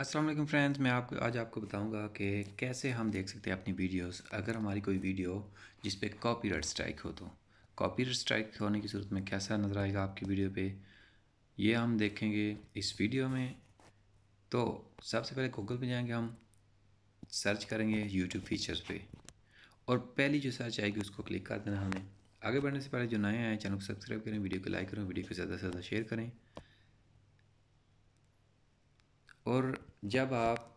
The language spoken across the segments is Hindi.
असलम फ्रेंड्स मैं आपको आज आपको बताऊंगा कि कैसे हम देख सकते हैं अपनी वीडियोस अगर हमारी कोई वीडियो जिस पे कॉपीराइट स्ट्राइक हो तो कॉपीराइट स्ट्राइक होने की सूरत में कैसा नज़र आएगा आपकी वीडियो पे ये हम देखेंगे इस वीडियो में तो सबसे पहले गूगल पे जाएंगे हम सर्च करेंगे यूट्यूब फीचर्स पे और पहली जो सर्च आएगी उसको क्लिक कर देना हमें आगे बढ़ने से पहले जो नए आए चैनल को सब्सक्राइब करें वीडियो को लाइक करें वीडियो को ज़्यादा से ज़्यादा शेयर करें और जब आप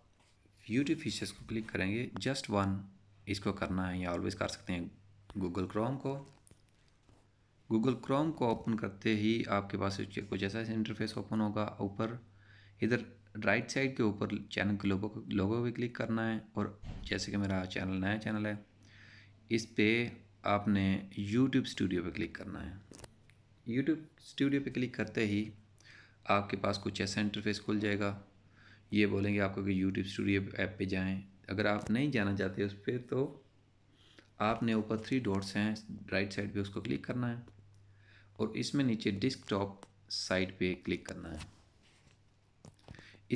यूट्यूब फीचर्स को क्लिक करेंगे जस्ट वन इसको करना है या ऑलवेज कर सकते हैं गूगल क्रोम को गूगल क्रोम को ओपन करते ही आपके पास कुछ ऐसा इंटरफेस ओपन होगा ऊपर इधर राइट साइड के ऊपर चैनल के लोगों को लोगों को क्लिक करना है और जैसे कि मेरा चैनल नया चैनल है इस पर आपने यूट्यूब स्टूडियो पे क्लिक करना है यूट्यूब स्टूडियो पे क्लिक करते ही आपके पास कुछ ऐसा इंटरफेस खुल जाएगा ये बोलेंगे आपको कि यूट्यूब स्टूडियो ऐप पे जाएं अगर आप नहीं जाना चाहते उस पर तो आपने ऊपर थ्री डॉट्स हैं राइट साइड पे उसको क्लिक करना है और इसमें नीचे डिस्कटॉप साइट पे क्लिक करना है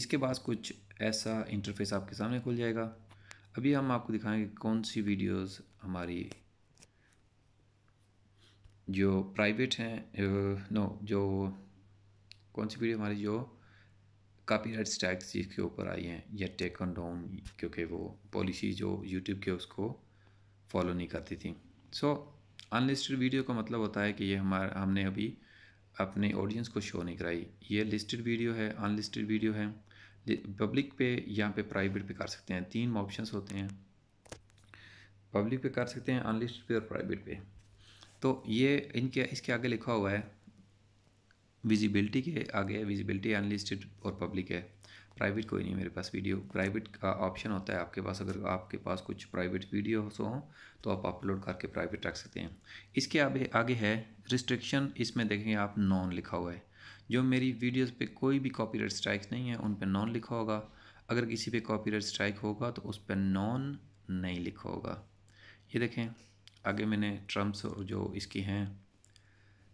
इसके बाद कुछ ऐसा इंटरफेस आपके सामने खुल जाएगा अभी हम आपको दिखाएंगे कौन सी वीडियोस हमारी जो प्राइवेट हैं नो जो कौन सी वीडियो हमारी जो काफ़ी हेड स्टैक्स जिसके ऊपर आई हैं या टेक ऑन डाउन क्योंकि वो पॉलिसी जो यूट्यूब के उसको फॉलो नहीं करती थी सो अनलिस्टेड वीडियो का मतलब होता है कि ये हमारा हमने अभी अपने ऑडियंस को शो नहीं कराई ये लिस्टेड वीडियो है अनलिस्टेड वीडियो है पब्लिक पे या पे प्राइवेट पे कर सकते हैं तीन ऑप्शंस होते हैं पब्लिक पे कर सकते हैं अनलिस्टेड पे और प्राइवेट पे तो ये इनके इसके आगे लिखा हुआ है विजिबिलिटी के आगे विजिबिलिटी अनलिस्टेड और पब्लिक है प्राइवेट कोई नहीं मेरे पास वीडियो प्राइवेट का ऑप्शन होता है आपके पास अगर आपके पास कुछ प्राइवेट वीडियोस हो तो आप अपलोड करके प्राइवेट रख सकते हैं इसके आगे आगे है रिस्ट्रिक्शन इसमें देखेंगे आप नॉन लिखा हुआ है जो मेरी वीडियोस पे कोई भी कॉपीराइट स्ट्राइक नहीं है उन पर नॉन लिखा होगा अगर किसी पे कॉपीराइट स्ट्राइक होगा तो उस पर नॉन नहीं लिखा होगा ये देखें आगे मैंने ट्रम्प्स जो इसकी हैं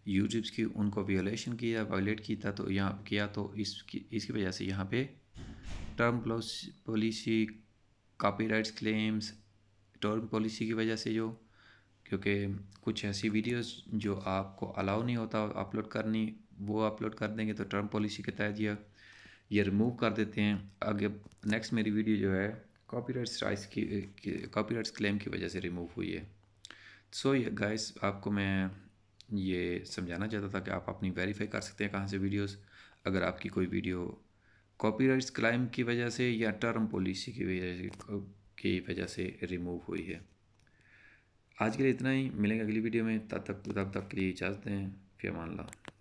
यूट्यूब्स की उनको वियोलेशन किया वायलेट किया तो यहाँ किया तो इसकी इसकी वजह से यहाँ पे term policy copyrights claims term policy की वजह से जो क्योंकि कुछ ऐसी वीडियोस जो आपको अलाउ नहीं होता अपलोड करनी वो अपलोड कर देंगे तो टर्म पॉलिसी के तहत यह ये रिमूव कर देते हैं आगे नेक्स्ट मेरी वीडियो जो है कापी राइट्स की कॉपीराइट्स क्लेम की वजह से रिमूव हुई है सो so, गाइस आपको मैं ये समझाना चाहता था कि आप अपनी वेरीफाई कर सकते हैं कहाँ से वीडियोस अगर आपकी कोई वीडियो कॉपीराइट्स क्लाइम की वजह से या टर्म पॉलिसी की वजह से की वजह से रिमूव हुई है आज के लिए इतना ही मिलेंगे अगली वीडियो में तब तक तब तक के लिए इजाज़त दें मान ला